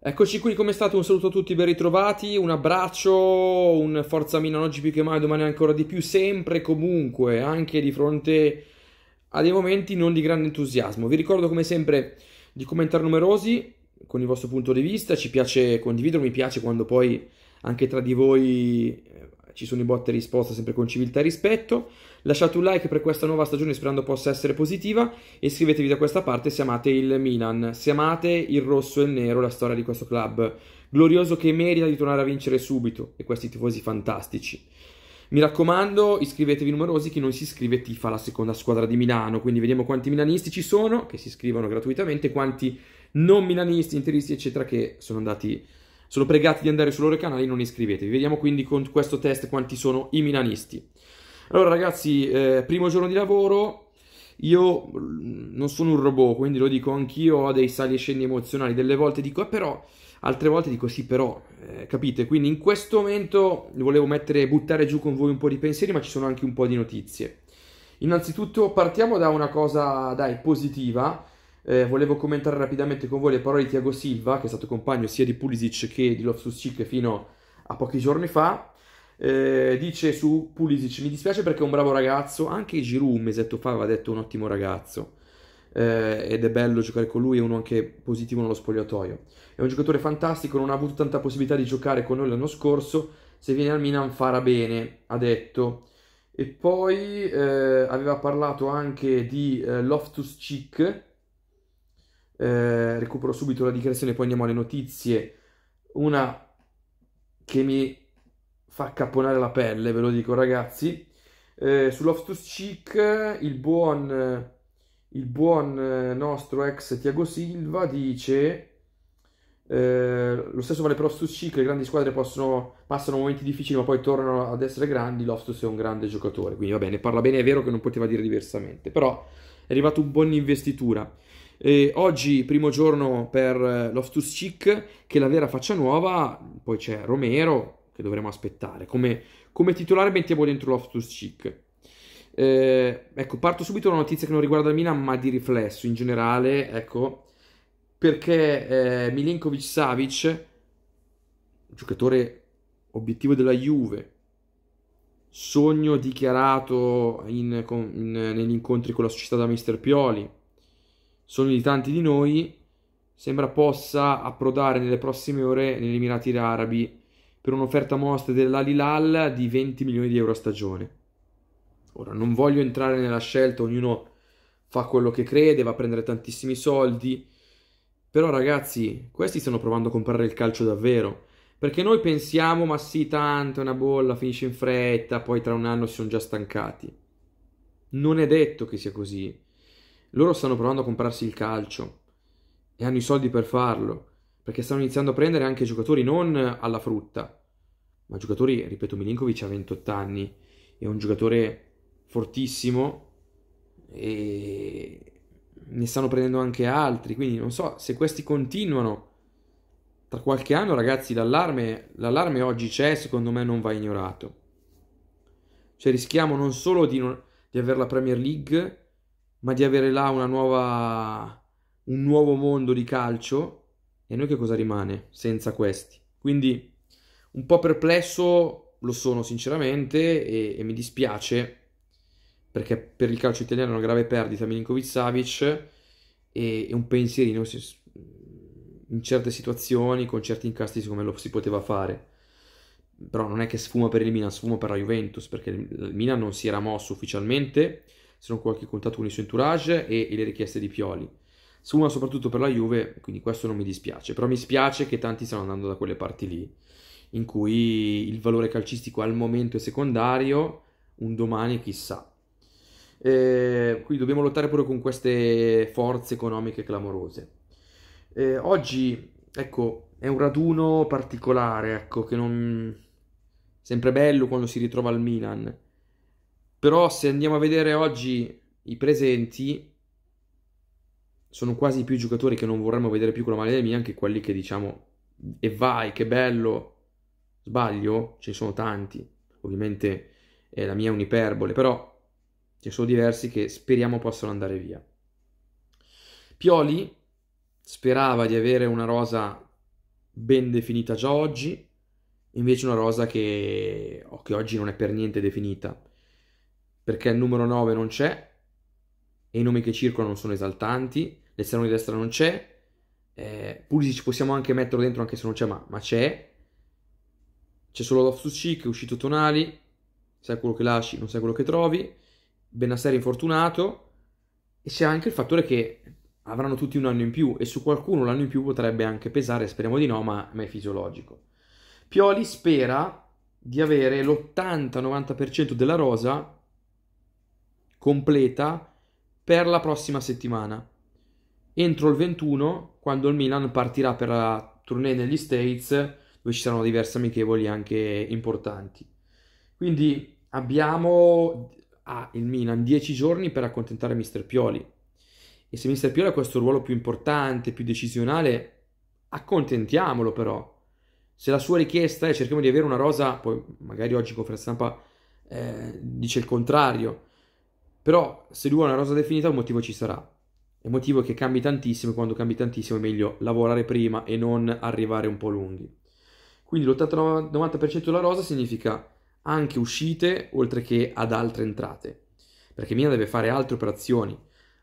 Eccoci qui, come state? Un saluto a tutti, ben ritrovati, un abbraccio, un forza Milan oggi più che mai, domani ancora di più, sempre e comunque, anche di fronte a dei momenti non di grande entusiasmo. Vi ricordo come sempre di commentare numerosi con il vostro punto di vista, ci piace condividere, mi piace quando poi anche tra di voi eh, ci sono i botte e risposta sempre con civiltà e rispetto. Lasciate un like per questa nuova stagione sperando possa essere positiva e iscrivetevi da questa parte se amate il Milan, se amate il rosso e il nero, la storia di questo club glorioso che merita di tornare a vincere subito e questi tifosi fantastici. Mi raccomando, iscrivetevi numerosi, chi non si iscrive tifa la seconda squadra di Milano, quindi vediamo quanti milanisti ci sono che si iscrivono gratuitamente, quanti non milanisti, interisti eccetera che sono andati sono pregati di andare sul loro canale non iscrivetevi. Vediamo quindi con questo test quanti sono i milanisti. Allora ragazzi, eh, primo giorno di lavoro, io mm, non sono un robot, quindi lo dico anch'io, ho dei sali e scendi emozionali, delle volte dico eh, però, altre volte dico sì però, eh, capite? Quindi in questo momento volevo mettere, buttare giù con voi un po' di pensieri, ma ci sono anche un po' di notizie. Innanzitutto partiamo da una cosa, dai, positiva, eh, volevo commentare rapidamente con voi le parole di Tiago Silva, che è stato compagno sia di Pulisic che di Loftus-Cheek fino a pochi giorni fa. Eh, dice su Pulisic, mi dispiace perché è un bravo ragazzo, anche Giroud un mesetto fa aveva detto un ottimo ragazzo. Eh, ed è bello giocare con lui, è uno anche positivo nello spogliatoio. È un giocatore fantastico, non ha avuto tanta possibilità di giocare con noi l'anno scorso, se viene al Milan farà bene, ha detto. E poi eh, aveva parlato anche di eh, Loftus Cheek, eh, recupero subito la dichiarazione, poi andiamo alle notizie. Una che mi fa caponare la pelle, ve lo dico ragazzi. Eh, Sull'Oftus Chic il buon, il buon eh, nostro ex Tiago Silva dice... Eh, lo stesso vale per Oftus Chic, le grandi squadre possono, passano momenti difficili ma poi tornano ad essere grandi, l'Oftus è un grande giocatore, quindi va bene, parla bene, è vero che non poteva dire diversamente, però è arrivato un buon investitura. E oggi, primo giorno per eh, Loftus Chic, che è la vera faccia nuova, poi c'è Romero, che dovremo aspettare. Come, come titolare mettiamo dentro Loftus Chic. Eh, ecco, parto subito da una notizia che non riguarda il Milan, ma di riflesso in generale, ecco, perché eh, Milinkovic Savic, giocatore obiettivo della Juve, sogno dichiarato in, in, negli incontri con la società da Mister Pioli, sogno di tanti di noi, sembra possa approdare nelle prossime ore negli Emirati Arabi per un'offerta mostra dell'Alilal di 20 milioni di euro a stagione. Ora, non voglio entrare nella scelta, ognuno fa quello che crede, va a prendere tantissimi soldi, però ragazzi, questi stanno provando a comprare il calcio davvero, perché noi pensiamo, ma sì, tanto è una bolla, finisce in fretta, poi tra un anno si sono già stancati. Non è detto che sia così. Loro stanno provando a comprarsi il calcio e hanno i soldi per farlo, perché stanno iniziando a prendere anche giocatori non alla frutta, ma giocatori, ripeto, Milinkovic ha 28 anni, è un giocatore fortissimo e ne stanno prendendo anche altri, quindi non so se questi continuano tra qualche anno, ragazzi, l'allarme, l'allarme oggi c'è, secondo me non va ignorato. Cioè rischiamo non solo di, non, di avere la Premier League ma di avere là una nuova, un nuovo mondo di calcio. E noi che cosa rimane senza questi? Quindi un po' perplesso lo sono sinceramente e, e mi dispiace perché per il calcio italiano è una grave perdita Milinkovic Savic e, e, un pensierino in certe situazioni con certi incasti secondo lo si poteva fare però non è che sfuma per il Milan, sfuma per la Juventus perché il Milan non si era mosso ufficialmente se non qualche contatto con il suo entourage e, e le richieste di Pioli. Su una soprattutto per la Juve, quindi questo non mi dispiace, però mi spiace che tanti stiano andando da quelle parti lì, in cui il valore calcistico al momento è secondario, un domani chissà. Eh, quindi dobbiamo lottare pure con queste forze economiche clamorose. Eh, oggi, ecco, è un raduno particolare, ecco, che non... Sempre bello quando si ritrova al Milan. Però se andiamo a vedere oggi i presenti, sono quasi più giocatori che non vorremmo vedere più con la maglia del Milan che quelli che diciamo e vai, che bello. Sbaglio? Ce ne sono tanti. Ovviamente è eh, la mia un'iperbole, però ce ne sono diversi che speriamo possano andare via. Pioli sperava di avere una rosa ben definita già oggi, invece una rosa che, oh, che oggi non è per niente definita perché il numero 9 non c'è e i nomi che circolano non sono esaltanti, l'esterno di destra non c'è, eh, Pulisic possiamo anche metterlo dentro anche se non c'è, ma, ma c'è. C'è solo Loftus-Cheek, è uscito Tonali, sai quello che lasci, non sai quello che trovi, Benassar è infortunato, e c'è anche il fattore che avranno tutti un anno in più e su qualcuno l'anno in più potrebbe anche pesare, speriamo di no, ma, ma è fisiologico. Pioli spera di avere l'80-90% della rosa completa per la prossima settimana. Entro il 21, quando il Milan partirà per la tournée negli States, dove ci saranno diverse amichevoli anche importanti. Quindi abbiamo ah, il Milan 10 giorni per accontentare Mister Pioli. E se Mister Pioli ha questo ruolo più importante, più decisionale, accontentiamolo però. Se la sua richiesta è cerchiamo di avere una rosa, poi magari oggi in conferenza stampa eh, dice il contrario, però se lui ha una rosa definita un motivo ci sarà. Il motivo è che cambi tantissimo e quando cambi tantissimo è meglio lavorare prima e non arrivare un po' lunghi. Quindi l'80-90% della rosa significa anche uscite oltre che ad altre entrate. Perché Mina deve fare altre operazioni.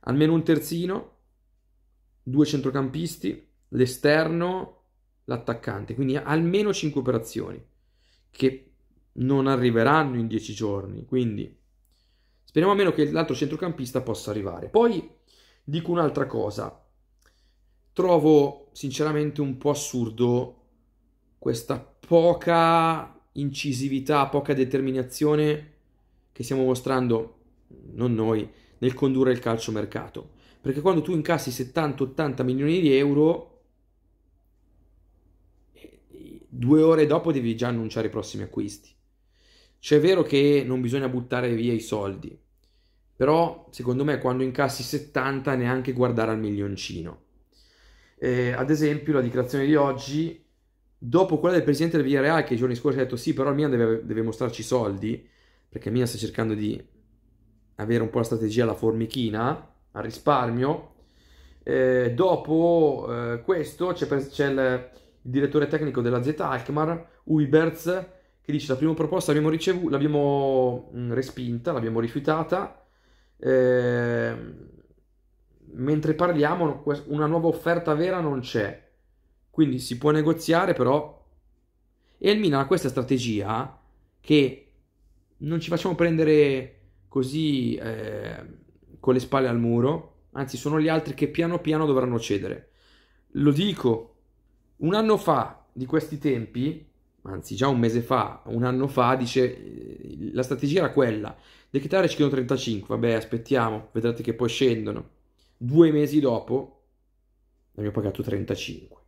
Almeno un terzino, due centrocampisti, l'esterno, l'attaccante. Quindi almeno 5 operazioni che non arriveranno in 10 giorni. Quindi Speriamo almeno che l'altro centrocampista possa arrivare. Poi dico un'altra cosa. Trovo sinceramente un po' assurdo questa poca incisività, poca determinazione che stiamo mostrando, non noi, nel condurre il calcio mercato. Perché quando tu incassi 70-80 milioni di euro, due ore dopo devi già annunciare i prossimi acquisti. Cioè è vero che non bisogna buttare via i soldi, però secondo me quando incassi 70 neanche guardare al milioncino. Eh, ad esempio la dichiarazione di oggi, dopo quella del presidente del Villarreal che i giorni scorsi ha detto sì, però il Milan deve, deve mostrarci soldi, perché il Milan sta cercando di avere un po' la strategia alla formichina, al risparmio. Eh, dopo eh, questo c'è, c'è il, il, direttore tecnico della Z Alkmaar, Uiberts, che dice la prima proposta l'abbiamo, ricevuta, l'abbiamo mh, mm, respinta, l'abbiamo rifiutata, Ehm, mentre parliamo una nuova offerta vera non c'è. Quindi si può negoziare però... E il Milan ha questa strategia che non ci facciamo prendere così eh, con le spalle al muro, anzi sono gli altri che piano piano dovranno cedere. Lo dico, un anno fa di questi tempi, anzi già un mese fa, un anno fa, dice la strategia era quella, le chitarre ci chiedono 35, vabbè, aspettiamo, vedrete che poi scendono. Due mesi dopo abbiamo pagato 35.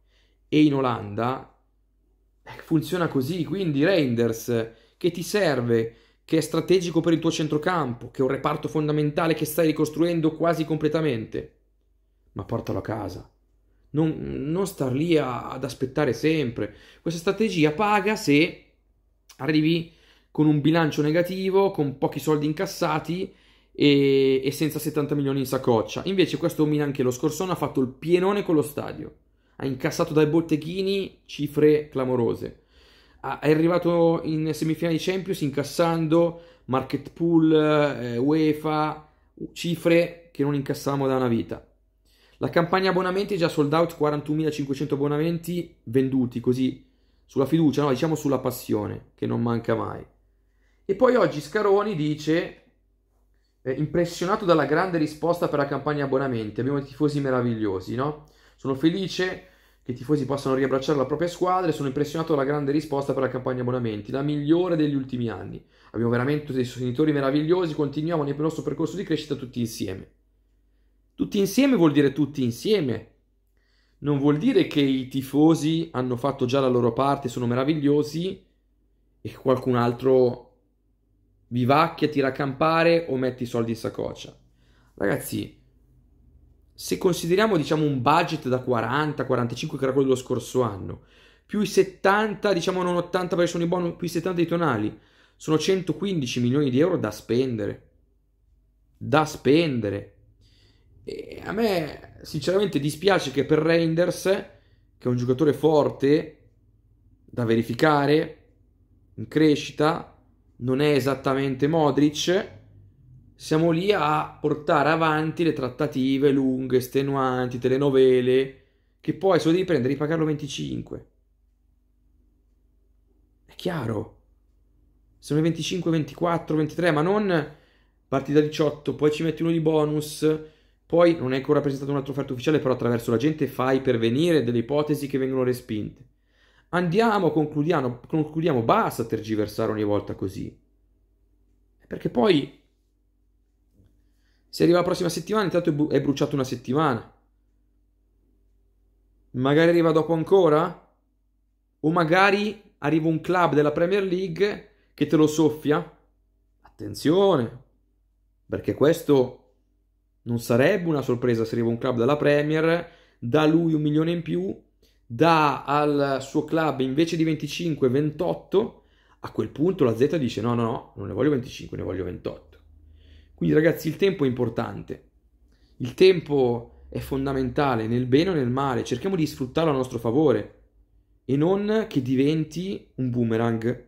E in Olanda eh, funziona così, quindi Reinders che ti serve, che è strategico per il tuo centrocampo, che è un reparto fondamentale che stai ricostruendo quasi completamente. Ma portalo a casa. Non, non star lì a, ad aspettare sempre. Questa strategia paga se arrivi con un bilancio negativo, con pochi soldi incassati e, e senza 70 milioni in saccoccia. Invece questo Milan che lo scorso anno ha fatto il pienone con lo stadio, ha incassato dai botteghini cifre clamorose. È arrivato in semifinali Champions incassando market pool, eh, UEFA, cifre che non incassavamo da una vita. La campagna abbonamenti è già sold out, 41.500 abbonamenti venduti, così sulla fiducia, no, diciamo sulla passione, che non manca mai. E poi oggi Scaroni dice, eh, impressionato dalla grande risposta per la campagna abbonamenti, abbiamo tifosi meravigliosi, no? Sono felice che i tifosi possano riabbracciare la propria squadra e sono impressionato dalla grande risposta per la campagna abbonamenti, la migliore degli ultimi anni. Abbiamo veramente dei sostenitori meravigliosi, continuiamo nel nostro percorso di crescita tutti insieme. Tutti insieme vuol dire tutti insieme. Non vuol dire che i tifosi hanno fatto già la loro parte, sono meravigliosi e qualcun altro vivacchia, tira a campare o metti i soldi in saccoccia. Ragazzi, se consideriamo diciamo un budget da 40-45 che era quello dello scorso anno, più i 70, diciamo non 80 perché sono i bonus, più i 70 dei tonali, sono 115 milioni di euro da spendere. Da spendere. E a me sinceramente dispiace che per Reinders, che è un giocatore forte, da verificare, in crescita, non è esattamente Modric, siamo lì a portare avanti le trattative lunghe, estenuanti, telenovele, che poi se lo devi prendere devi pagarlo 25. È chiaro. Sono i 25, 24, 23, ma non parti da 18, poi ci metti uno di bonus, poi non è ancora presentato un altro offerto ufficiale, però attraverso la gente fai pervenire delle ipotesi che vengono respinte. Andiamo, concludiamo, concludiamo, basta tergiversare ogni volta così. Perché poi, se arriva la prossima settimana, intanto è bruciata una settimana. Magari arriva dopo ancora? O magari arriva un club della Premier League che te lo soffia? Attenzione, perché questo non sarebbe una sorpresa se arriva un club della Premier, da lui un milione in più dà al suo club invece di 25, 28, a quel punto la Z dice no, no, no, non ne voglio 25, ne voglio 28. Quindi ragazzi, il tempo è importante. Il tempo è fondamentale nel bene o nel male, cerchiamo di sfruttarlo a nostro favore e non che diventi un boomerang.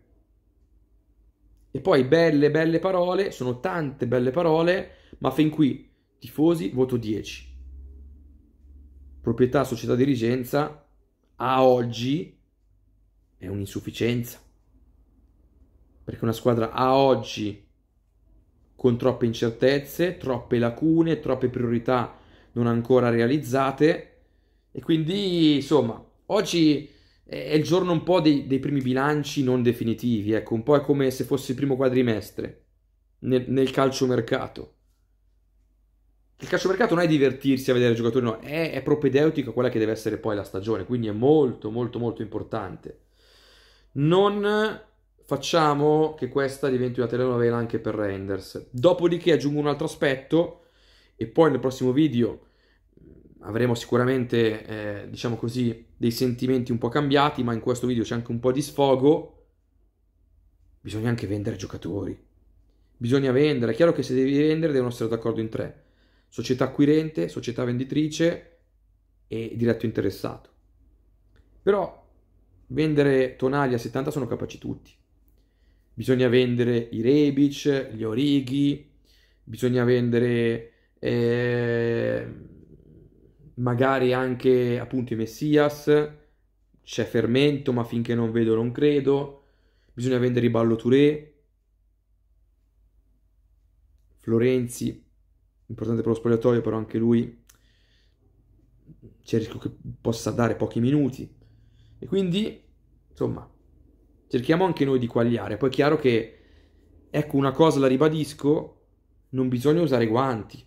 E poi belle, belle parole, sono tante belle parole, ma fin qui, tifosi, voto 10. Proprietà, società, dirigenza, a oggi è un'insufficienza. Perché una squadra a oggi con troppe incertezze, troppe lacune, troppe priorità non ancora realizzate e quindi insomma oggi è il giorno un po' dei, dei primi bilanci non definitivi, ecco un po' è come se fosse il primo quadrimestre nel, nel calciomercato il calciomercato non è divertirsi a vedere giocatori, no, è, è propedeutico a quella che deve essere poi la stagione, quindi è molto molto molto importante. Non facciamo che questa diventi una telenovela anche per Reinders. Dopodiché aggiungo un altro aspetto e poi nel prossimo video mm, avremo sicuramente, eh, diciamo così, dei sentimenti un po' cambiati, ma in questo video c'è anche un po' di sfogo. Bisogna anche vendere giocatori. Bisogna vendere, è chiaro che se devi vendere devono essere d'accordo in tre società acquirente, società venditrice e diretto interessato. Però vendere tonali a 70 sono capaci tutti. Bisogna vendere i Rebic, gli Orighi, bisogna vendere eh, magari anche appunto i Messias, c'è fermento ma finché non vedo non credo, bisogna vendere i Ballo Touré, Florenzi, importante per lo spogliatoio, però anche lui c'è il rischio che possa dare pochi minuti. E quindi, insomma, cerchiamo anche noi di quagliare. Poi è chiaro che, ecco, una cosa la ribadisco, non bisogna usare guanti.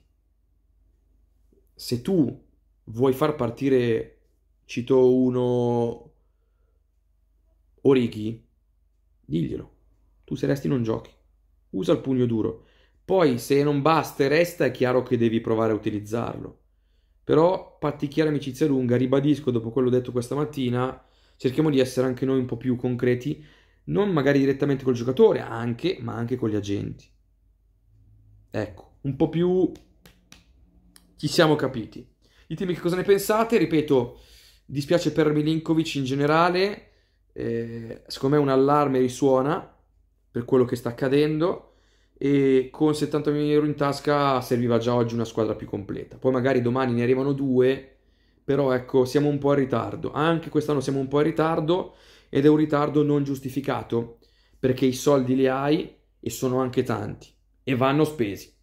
Se tu vuoi far partire, cito uno, Orighi, diglielo. Tu se resti non giochi. Usa il pugno duro. Poi, se non basta e resta, è chiaro che devi provare a utilizzarlo. Però, patticchiare amicizia lunga, ribadisco dopo quello detto questa mattina, cerchiamo di essere anche noi un po' più concreti, non magari direttamente col giocatore, anche, ma anche con gli agenti. Ecco, un po' più ci siamo capiti. Ditemi che cosa ne pensate, ripeto, dispiace per Milinkovic in generale, eh, secondo me un allarme risuona per quello che sta accadendo e con 70 milioni di euro in tasca serviva già oggi una squadra più completa. Poi magari domani ne arrivano due, però ecco, siamo un po' in ritardo. Anche quest'anno siamo un po' in ritardo ed è un ritardo non giustificato perché i soldi li hai e sono anche tanti e vanno spesi.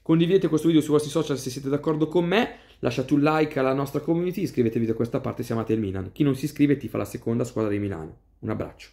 Condividete questo video sui vostri social se siete d'accordo con me, lasciate un like alla nostra community, iscrivetevi da questa parte se amate il Milan. Chi non si iscrive ti fa la seconda squadra di Milano. Un abbraccio.